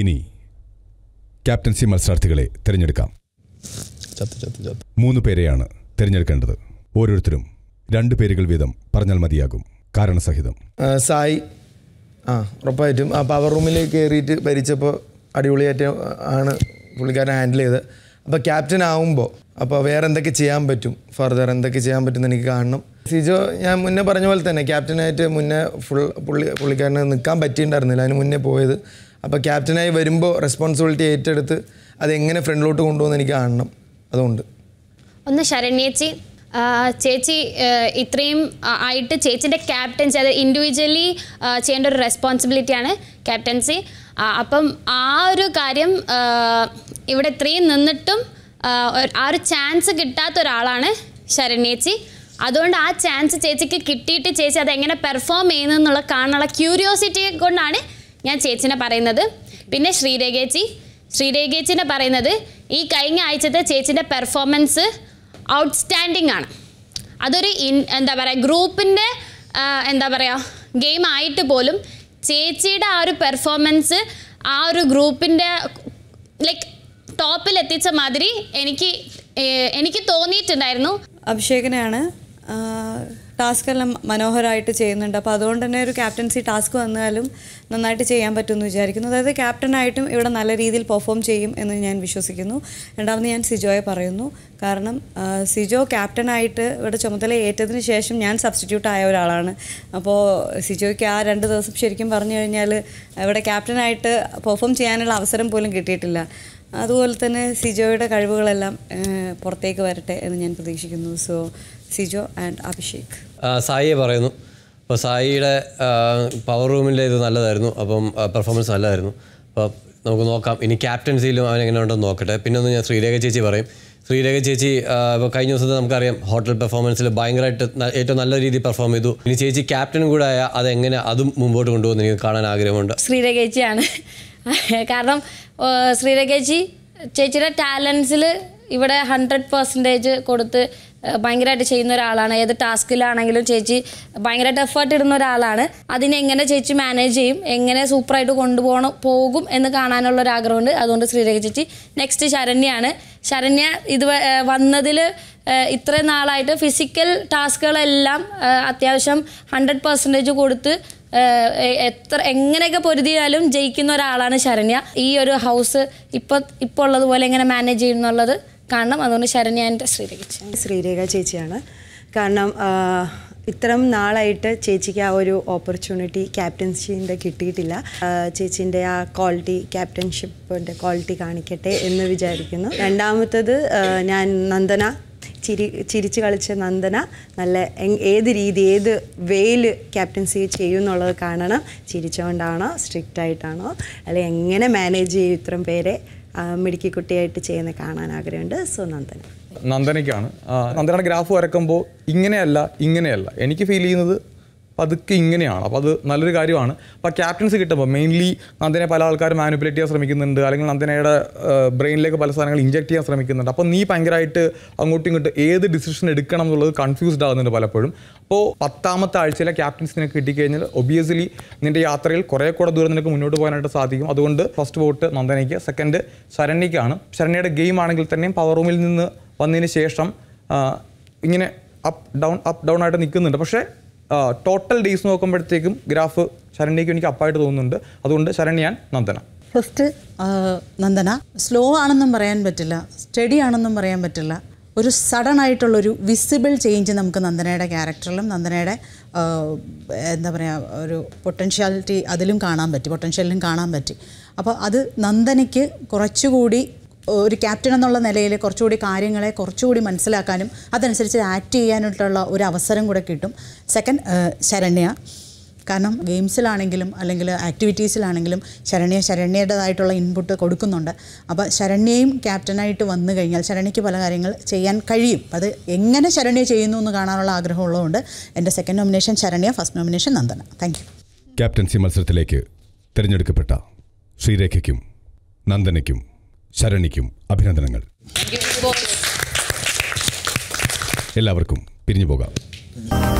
ഇനി ക്യാപ്റ്റൻസി മത്സരാർത്ഥികളെ തിരഞ്ഞെടുക്കാം മൂന്ന് പേരെയാണ് തിരഞ്ഞെടുക്കേണ്ടത് ഓരോരുത്തരും രണ്ട് പേരുകൾ വീതം പറഞ്ഞാൽ മതിയാകും കാരണസഹിതം സായി ആ ഉറപ്പായിട്ടും ആ പവർ റൂമിലേക്ക് കയറിയിട്ട് ഭരിച്ചപ്പോൾ അടിപൊളിയായിട്ട് ആണ് പുള്ളിക്കാരൻ ഹാൻഡിൽ ചെയ്തത് അപ്പോൾ ക്യാപ്റ്റൻ ആവുമ്പോൾ അപ്പോൾ വേറെ എന്തൊക്കെ ചെയ്യാൻ പറ്റും ഫർദർ എന്തൊക്കെ ചെയ്യാൻ പറ്റും എനിക്ക് കാണണം സിജോ ഞാൻ മുന്നേ പറഞ്ഞ പോലെ തന്നെ ക്യാപ്റ്റനായിട്ട് മുന്നേ ഫുൾ പുള്ളി പുള്ളിക്കാരനെ നിൽക്കാൻ പറ്റിയിട്ടുണ്ടായിരുന്നില്ല അതിന് മുന്നേ പോയത് അപ്പോൾ ക്യാപ്റ്റനായി വരുമ്പോൾ റെസ്പോൺസിബിലിറ്റി ഏറ്റെടുത്ത് അതെങ്ങനെ ഫ്രണ്ടിലോട്ട് കൊണ്ടുപോകുന്ന എനിക്ക് കാണണം അതുകൊണ്ട് ഒന്ന് ശരണ്യേച്ചി ചേച്ചി ഇത്രയും ആയിട്ട് ചേച്ചിൻ്റെ ക്യാപ്റ്റൻസി അത് ഇൻഡിവിജ്വലി ചെയ്യേണ്ട ഒരു റെസ്പോൺസിബിലിറ്റിയാണ് ക്യാപ്റ്റൻസി അപ്പം ആ ഒരു കാര്യം ഇവിടെ ഇത്രയും നിന്നിട്ടും ആ ഒരു ചാൻസ് കിട്ടാത്ത ഒരാളാണ് ശരണ്യേച്ചി അതുകൊണ്ട് ആ ചാൻസ് ചേച്ചിക്ക് കിട്ടിയിട്ട് ചേച്ചി അതെങ്ങനെ പെർഫോം ചെയ്യുന്നതെന്നുള്ള കാണാനുള്ള ക്യൂരിയോസിറ്റി കൊണ്ടാണ് ഞാൻ ചേച്ചിനെ പറയുന്നത് പിന്നെ ശ്രീരേഖേച്ചി ശ്രീരേഖേച്ചിനെ പറയുന്നത് ഈ കഴിഞ്ഞ ആഴ്ചത്തെ ചേച്ചിൻ്റെ പെർഫോമൻസ് ഔട്ട്സ്റ്റാൻഡിംഗ് ആണ് അതൊരു ഇൻ എന്താ പറയുക ഗ്രൂപ്പിൻ്റെ എന്താ പറയുക ഗെയിം ആയിട്ട് പോലും ചേച്ചിയുടെ ആ ഒരു പെർഫോമൻസ് ആ ഒരു ഗ്രൂപ്പിൻ്റെ ലൈക്ക് ടോപ്പിൽ എത്തിച്ച മാതിരി എനിക്ക് എനിക്ക് തോന്നിയിട്ടുണ്ടായിരുന്നു അഭിഷേകനാണ് ടാസ്ക്കെല്ലാം മനോഹരമായിട്ട് ചെയ്യുന്നുണ്ട് അപ്പോൾ അതുകൊണ്ട് തന്നെ ഒരു ക്യാപ്റ്റൻസി ടാസ്ക് വന്നാലും നന്നായിട്ട് ചെയ്യാൻ പറ്റുമെന്ന് വിചാരിക്കുന്നു അതായത് ക്യാപ്റ്റനായിട്ടും ഇവിടെ നല്ല രീതിയിൽ പെർഫോം ചെയ്യും എന്ന് ഞാൻ വിശ്വസിക്കുന്നു രണ്ടാമത് ഞാൻ സിജോയെ പറയുന്നു കാരണം സിജോ ക്യാപ്റ്റനായിട്ട് ഇവിടെ ചുമതല ഏറ്റതിന് ശേഷം ഞാൻ സബ്സ്റ്റിറ്റ്യൂട്ട് ആയ ഒരാളാണ് അപ്പോൾ സിജോയ്ക്ക് ആ രണ്ട് ദിവസം ശരിക്കും പറഞ്ഞു കഴിഞ്ഞാൽ ഇവിടെ ക്യാപ്റ്റനായിട്ട് പെർഫോം ചെയ്യാനുള്ള അവസരം പോലും കിട്ടിയിട്ടില്ല അതുപോലെ തന്നെ സിജോയുടെ കഴിവുകളെല്ലാം പുറത്തേക്ക് വരട്ടെ എന്ന് ഞാൻ പ്രതീക്ഷിക്കുന്നു സോ സിജോ ആൻഡ് അഭിഷേക് സായിയെ പറയുന്നു അപ്പോൾ സായിയുടെ പവർ റൂമിൻ്റെ ഇത് നല്ലതായിരുന്നു അപ്പം പെർഫോമൻസ് നല്ലതായിരുന്നു അപ്പോൾ നമുക്ക് നോക്കാം ഇനി ക്യാപ്റ്റൻസിയിലും അവൻ എങ്ങനെ ഉണ്ടെന്ന് നോക്കട്ടെ പിന്നെ ഒന്ന് ഞാൻ ശ്രീരേഖ ചേച്ചി പറയും ശ്രീരേഖ ചേച്ചി ഇപ്പോൾ കഴിഞ്ഞ ദിവസത്തെ നമുക്കറിയാം ഹോട്ടൽ പെർഫോമൻസിൽ ഭയങ്കരമായിട്ട് ഏറ്റവും നല്ല രീതിയിൽ പെർഫോം ചെയ്തു ഇനി ചേച്ചി ക്യാപ്റ്റൻ കൂടെ ആയ അതെങ്ങനെ അതും മുമ്പോട്ട് കൊണ്ടുപോകുന്ന എനിക്ക് കാണാൻ ആഗ്രഹമുണ്ട് ശ്രീരേഖ ചേച്ചിയാണ് കാരണം ശ്രീരേഖ ചേച്ചി ചേച്ചിയുടെ ടാലൻസിൽ ഇവിടെ ഹൺഡ്രഡ് പെർസെൻറ്റേജ് കൊടുത്ത് ഭയങ്കരമായിട്ട് ചെയ്യുന്ന ഒരാളാണ് ഏത് ടാസ്കിലാണെങ്കിലും ചേച്ചി ഭയങ്കരമായിട്ട് എഫേർട്ട് ഇടുന്ന ഒരാളാണ് അതിനെങ്ങനെ ചേച്ചി മാനേജ് ചെയ്യും എങ്ങനെ സൂപ്പറായിട്ട് കൊണ്ടുപോകണം പോകും എന്ന് കാണാനുള്ള ഒരു ആഗ്രഹമുണ്ട് അതുകൊണ്ട് ശ്രീരേഖ ചേച്ചി നെക്സ്റ്റ് ശരണ്യാണ് ശരണ്യ ഇത് വന്നതിൽ ഇത്രയും നാളായിട്ട് ഫിസിക്കൽ ടാസ്കുകളെല്ലാം അത്യാവശ്യം ഹൺഡ്രഡ് പെർസെൻറ്റേജ് കൊടുത്ത് എത്ര എങ്ങനെയൊക്കെ പൊരുതിയാലും ജയിക്കുന്ന ഒരാളാണ് ശരണ്യ ഈ ഒരു ഹൗസ് ഇപ്പം ഇപ്പോൾ ഉള്ളതുപോലെ എങ്ങനെ മാനേജ് ചെയ്യുന്നുള്ളത് കാരണം അതുകൊണ്ട് ശരണ്യ ആൻഡ് ശ്രീരേഖ ശ്രീരേഖ ചേച്ചിയാണ് കാരണം ഇത്രയും നാളായിട്ട് ചേച്ചിക്ക് ആ ഒരു ഓപ്പർച്യൂണിറ്റി ക്യാപ്റ്റൻഷിൻ്റെ കിട്ടിയിട്ടില്ല ചേച്ചിൻ്റെ ആ ക്വാളിറ്റി ക്യാപ്റ്റൻഷിപ്പിൻ്റെ ക്വാളിറ്റി കാണിക്കട്ടെ എന്ന് വിചാരിക്കുന്നു രണ്ടാമത്തത് ഞാൻ നന്ദന ചിരി ചിരിച്ചു കളിച്ച നന്ദന നല്ല ഏത് രീതി ഏത് വേയിൽ ക്യാപ്റ്റൻസി ചെയ്യുമെന്നുള്ളത് കാണണം ചിരിച്ചുകൊണ്ടാണോ സ്ട്രിക്റ്റ് ആയിട്ടാണോ അല്ലെങ്കിൽ എങ്ങനെ മാനേജ് ചെയ്യും ഇത്രയും പേരെ കുട്ടിയായിട്ട് ചെയ്യുന്ന കാണാൻ ആഗ്രഹമുണ്ട് സോ നന്ദന നന്ദനയ്ക്കാണ് നന്ദനയുടെ ഗ്രാഫ് വരക്കുമ്പോൾ ഇങ്ങനെയല്ല ഇങ്ങനെയല്ല എനിക്ക് ഫീൽ ചെയ്യുന്നത് അപ്പോൾ അതൊക്കെ ഇങ്ങനെയാണ് അപ്പോൾ അത് നല്ലൊരു കാര്യമാണ് അപ്പോൾ ക്യാപ്റ്റൻസ് കിട്ടുമ്പോൾ മെയിൻലി നന്ദനെ പല ആൾക്കാർ മാനുപുലേറ്റ് ചെയ്യാൻ ശ്രമിക്കുന്നുണ്ട് അല്ലെങ്കിൽ നന്ദനയുടെ ബ്രെയിനിലേക്ക് പല സാധനങ്ങൾ ഇഞ്ചക്ട് ചെയ്യാൻ ശ്രമിക്കുന്നുണ്ട് അപ്പോൾ നീ ഭയങ്കരമായിട്ട് അങ്ങോട്ടും ഇങ്ങോട്ടും ഏത് ഡിസിഷൻ എടുക്കണം എന്നുള്ളത് കൺഫ്യൂസ്ഡ് ആകുന്നുണ്ട് പലപ്പോഴും അപ്പോൾ പത്താമത്തെ ആഴ്ചയിലെ ക്യാപ്റ്റൻസിനെ കിട്ടിക്കഴിഞ്ഞാൽ ഒബിയസ്ലി നിൻ്റെ യാത്രയിൽ കുറേ കൂടെ ദൂരം നിനക്ക് മുന്നോട്ട് പോകാനായിട്ട് സാധിക്കും അതുകൊണ്ട് ഫസ്റ്റ് വോട്ട് നന്ദനയ്ക്ക് സെക്കൻഡ് ശരണ്യക്കാണ് ശരണ്യയുടെ ഗെയിം ആണെങ്കിൽ തന്നെയും പവർ റൂമിൽ നിന്ന് വന്നതിന് ശേഷം ഇങ്ങനെ അപ്പ് ഡൗൺ അപ്പ് ഡൗൺ ആയിട്ട് നിൽക്കുന്നുണ്ട് പക്ഷേ ടോട്ടൽ ഡേയ്സ് നോക്കുമ്പോഴത്തേക്കും ഗ്രാഫ് ശരണ്യക്ക് എനിക്ക് അപ്പായിട്ട് തോന്നുന്നുണ്ട് അതുകൊണ്ട് ശരണ്യാൻ നന്ദന ഫസ്റ്റ് നന്ദന സ്ലോ ആണെന്നും പറയാൻ പറ്റില്ല സ്റ്റഡി ആണെന്നും പറയാൻ പറ്റില്ല ഒരു സഡൻ ആയിട്ടുള്ളൊരു വിസിബിൾ ചേഞ്ച് നമുക്ക് നന്ദനയുടെ ക്യാരക്ടറിലും നന്ദനയുടെ എന്താ പറയുക ഒരു പൊട്ടൻഷ്യാലിറ്റി അതിലും കാണാൻ പറ്റി പൊട്ടൻഷ്യലിലും കാണാൻ പറ്റി അപ്പോൾ അത് നന്ദനയ്ക്ക് കുറച്ചുകൂടി ഒരു ക്യാപ്റ്റൻ എന്നുള്ള നിലയിൽ കുറച്ചുകൂടി കാര്യങ്ങളെ കുറച്ചുകൂടി മനസ്സിലാക്കാനും അതനുസരിച്ച് ആക്ട് ചെയ്യാനായിട്ടുള്ള ഒരു അവസരം കൂടെ കിട്ടും സെക്കൻഡ് ശരണ്യ കാരണം ഗെയിംസിലാണെങ്കിലും അല്ലെങ്കിൽ ആക്ടിവിറ്റീസിലാണെങ്കിലും ശരണ്യ ശരണ്യയുടേതായിട്ടുള്ള ഇൻപുട്ട് കൊടുക്കുന്നുണ്ട് അപ്പോൾ ശരണ്യയും ക്യാപ്റ്റനായിട്ട് വന്നു കഴിഞ്ഞാൽ ശരണ്യയ്ക്ക് പല കാര്യങ്ങൾ ചെയ്യാൻ കഴിയും അത് എങ്ങനെ ശരണ്യ ചെയ്യുന്നു എന്ന് കാണാനുള്ള ആഗ്രഹമുള്ളതുകൊണ്ട് എൻ്റെ second nomination Saranya first nomination Nandana thank you captaincy മത്സരത്തിലേക്ക് തിരഞ്ഞെടുക്കപ്പെട്ട ശ്രീരേഖയ്ക്കും നന്ദനയ്ക്കും ശരണിക്കും അഭിനന്ദനങ്ങൾ എല്ലാവർക്കും പിരിഞ്ഞു പോകാം